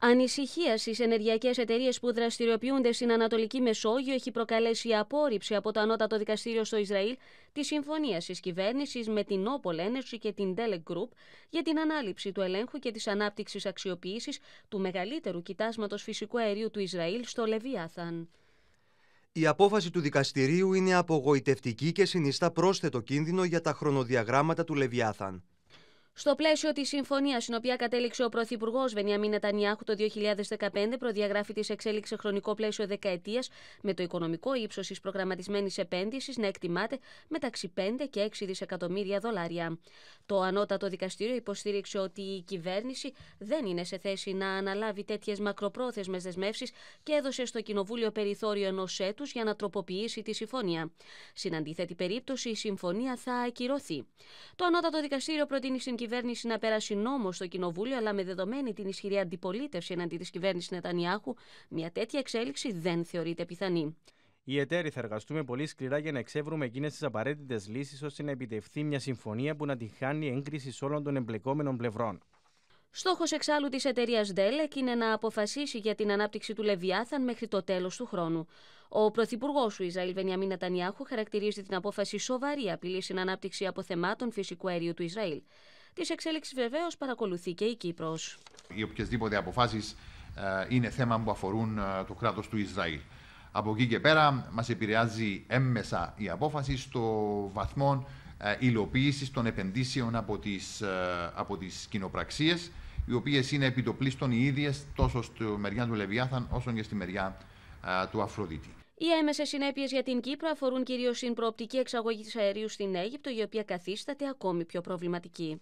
Ανησυχίας στις ενεργειακές εταιρείες που δραστηριοποιούνται στην Ανατολική Μεσόγειο έχει προκαλέσει η απόρριψη από το Ανώτατο Δικαστήριο στο Ισραήλ τη συμφωνία της κυβέρνησης με την Όπολ Energy και την Delec Group για την ανάληψη του ελέγχου και της ανάπτυξης αξιοποίησης του μεγαλύτερου κοιτάσματος φυσικού αερίου του Ισραήλ στο Λεβιάθαν. Η απόφαση του δικαστηρίου είναι απογοητευτική και συνιστά πρόσθετο κίνδυνο για τα χρονοδιαγράμματα του Λεβιάθαν. Στο πλαίσιο της συμφωνίας, στην οποία κατέληξε ο Πρωθυπουργός Βενιαμίν Νετανιάχου το 2015, προδιαγράφει της εξέλιξη χρονικό πλαίσιο δεκαετίας, με το οικονομικό ύψος της προγραμματισμένης επένδυσης να εκτιμάται μεταξύ 5 και 6 δισεκατομμύρια δολάρια. Το ανώτατο δικαστήριο υποστήριξε ότι η κυβέρνηση δεν είναι σε θέση να αναλάβει τέτοιες μακροπρόθεσμες δεσμεύσεις και έδωσε στο Κοινοβούλιο περιθώριο ενός έτους για να τροποποιήσει τη συμφωνία. Στην αντίθετη περίπτωση, η συμφωνία θα ακυρωθεί. Το ανώτατο δικαστήριο προτείνει στην κυβέρνηση κυβέρνηση να πέρασει νόμος στο Κοινοβούλιο, αλλά με δεδομένη την ισχυρή αντιπολίτευση εναντί της κυβέρνησης Νετανιάχου, μια τέτοια εξέλιξη δεν θεωρείται πιθανή. Οι εταίροι θα εργαστούμε πολύ σκληρά για να εξεύρουμε εκείνες τις απαραίτητες λύσεις ώστε να επιτευχθεί μια συμφωνία που να τη χάνει έγκριση όλων των εμπλεκόμενων πλευρών. Στόχος εξάλλου της εταιρείας ΔΕΛΕΚ είναι να αποφασίσει για την ανάπτυξη του Λεβιάθαν μέχρι το τέλος του χρόνου. Ο πρωθυπουργός του Ισραήλ, Βενιαμίν Νατανιάχου, χαρακτηρίζει την απόφαση σοβαρή απειλής στην ανάπτυξη αποθεμάτων φυσικού αερίου του Ισραήλ. Της εξέλιξης βεβαίως παρακολουθεί και η Κύπρος. Οι οποιασδήποτε αποφάσεις ε, είναι θέμα που αφορούν ε, το κράτος του Ισραήλ. Από εκεί και πέρα μας επηρεάζει έμμεσα η απόφαση στο βαθμό ε, υλοποίησης των επενδύσεων από τις από τις κοινοπραξίες, οι οποίες είναι επιτοπλίστων οι ίδιες τόσο στη μεριά του Λεβιάθαν όσο και στη μεριά του Αφροδίτη. Οι έμεσε συνέπειες για την Κύπρο αφορούν κυρίως την προοπτική εξαγωγής αερίου στην Αίγυπτο, η οποία καθίσταται ακόμη πιο προβληματική.